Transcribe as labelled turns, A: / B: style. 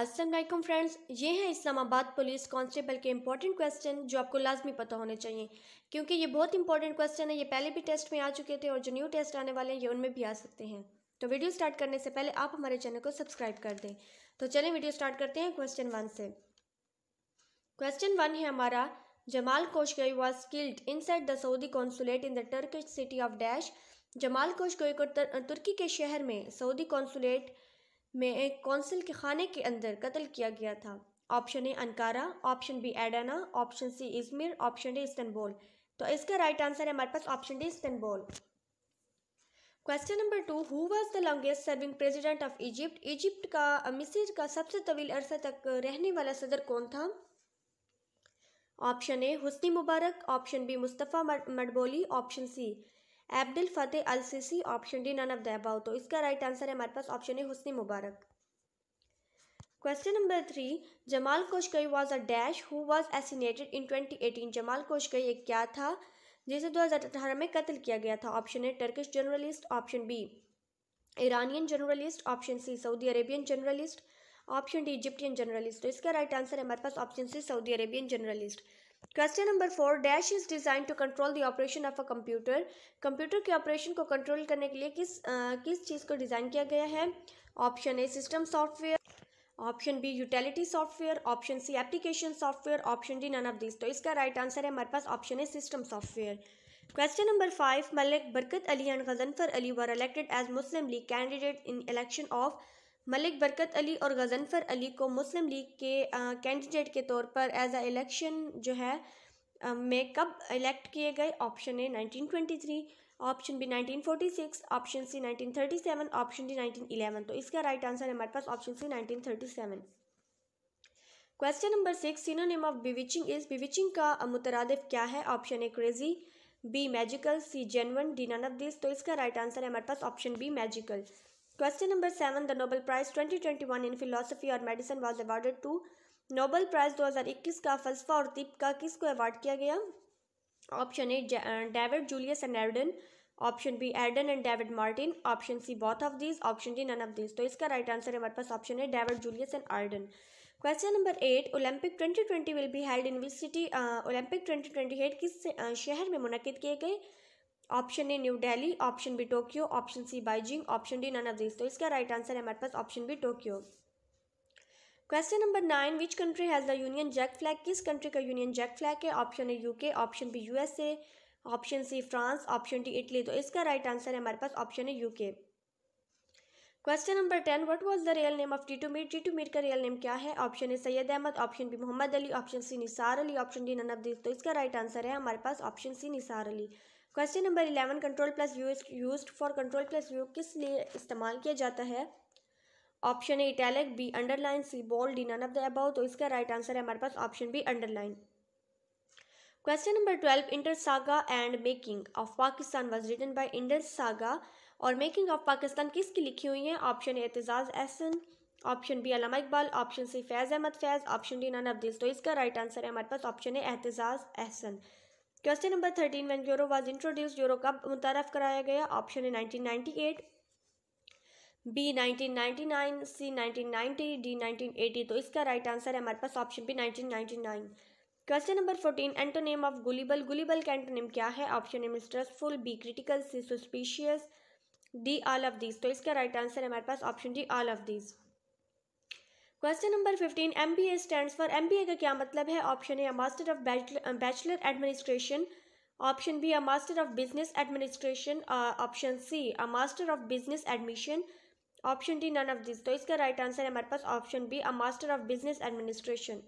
A: Aslam friends ये हैं Islamabad police constable के इंपॉर्टेंट क्वेश्चन जो आपको लाजमी पता होने चाहिए क्योंकि ये बहुत इंपॉर्टेंट क्वेश्चन है ये पहले भी टेस्ट में आ चुके थे और जो न्यू टेस्ट आने वाले हैं ये उनमें भी आ सकते हैं तो वीडियो स्टार्ट करने से पहले आप हमारे चैनल को सब्सक्राइब कर दें तो चलें वीडियो स्टार्ट करते हैं क्वेश्चन वन से क्वेश्चन वन है हमारा Jamal Khashoggi was killed side the Saudi consulate in the Turkish city of dash Jamal Khashoggi को तुर्की के शहर में सऊदी कॉन्सुलेट में एक कौंसिल के खाने के अंदर कत्ल किया गया था option A Ankara option B Adana option C Izmir option D Istanbul तो इसका राइट आंसर है हमारे पास option D Istanbul question number two who was the longest serving president of Egypt Egypt का मिसिर का सबसे तवील अरसा तक रहने वाला सदर कौन था option A Hosni Mubarak option B Mostafa Madbouly option C Abdel Fattah al Sisi option D none of the above तो इसका राइट right आंसर है हमारे पास option A Hosni Mubarak question number three Jamal Khashoggi was a dash who was assassinated in 2018 Jamal Khashoggi एक क्या था जिसे 2018 में कत्ल किया गया था option A Turkish journalist option B Iranian journalist option C Saudi Arabian journalist option D Egyptian journalist तो इसका राइट आंसर है हमारे पास option C Saudi Arabian journalist question number four dash is design to control the operation of a computer computer के operation को control करने के लिए किस आ, किस चीज़ को डिज़ाइन किया गया है option A system software option B utility software option C application software option D none of this तो इसका राइट right आंसर है हमारे पास option A system software question number five Malik Barkat Ali and Ghazanfar Ali were elected as Muslim League candidate in election of Malik Barkat Ali और गजनफर अली को मुस्लिम league के candidate के तौर पर एज अ इलेक्शन जो है में कब इलेक्ट किए गए option A 1923 option B 1946 option C 1937 option D 1911 तो इसका राइट आंसर है हमारे पास option C 1937 question number six synonym of bewitching is bewitching का मुतरद क्या है option A crazy B magical C genuine D none of this तो इसका राइट आंसर है हमारे पास option B magical Question number 7 The Nobel Prize 2021 in Philosophy or Medicine was awarded to Nobel prize 2021 का फलसफा और तिप का किसको award किया गया option A David Julius and Ardem option B Ardem and David Martin option C both of this option D none of this तो इसका right answer हमारे पास ऑप्शन है David Julius and Ardem question number eight Olympic twenty twenty will be held in which city Olympic twenty twenty at किस uh, शहर में मुनद किए गए option A new Delhi option B Tokyo option C बाइजिंग option D none of this तो इसका right answer है हमारे पास option B Tokyo question number nine which country has the Union Jack flag किस कंट्री का यूनियन जैक फ्लैग है option A UK option B USA option C France option D Italy तो इसका राइट आंसर है हमारे पास ऑप्शन है UK question number ten what was the real name of Titu Mir Titu Mir का रियल नेम क्या है option A Syed Ahmad option B Mohammad Ali option C Nisar Ali option D none तो इसका राइट आंसर है हमारे पास option C Nisar Ali question number eleven control plus U use for control plus U किस लिए इस्तेमाल किया जाता है option A italic B underline C bold D none of the above तो इसका राइट आंसर है हमारे पास option B underline question number twelve Indus saga and making of Pakistan was written by Indus saga और मेकिंग ऑफ पाकिस्तान किसकी लिखी हुई है option A Aitzaz Ahsan option B Allama Iqbal option C Faiz Ahmed Faiz option D none अब्दिल तो इसका राइट आंसर है हमारे पास ऑप्शन ए एहतजाज एहसन question number thirteen one euro was introduce euro कब मुतारफ कराया गया ऑप्शन है B nineteen ninety nine C nineteen ninety D nineteen eighty तो इसका राइट आंसर है हमारे पास option B nineteen ninety nine question number fourteen antonym of gullible gullible का एंटोनेम क्या है option A stressful B critical C suspicious D all of these तो इसका राइट आंसर है हमारे पास option D all of these question number fifteen M B A stand for M B A का क्या मतलब है option A master of bachelor administration option B a master of business administration option C a master of business admission option D none of this तो इसका right answer है हमारे पास option B a master of business administration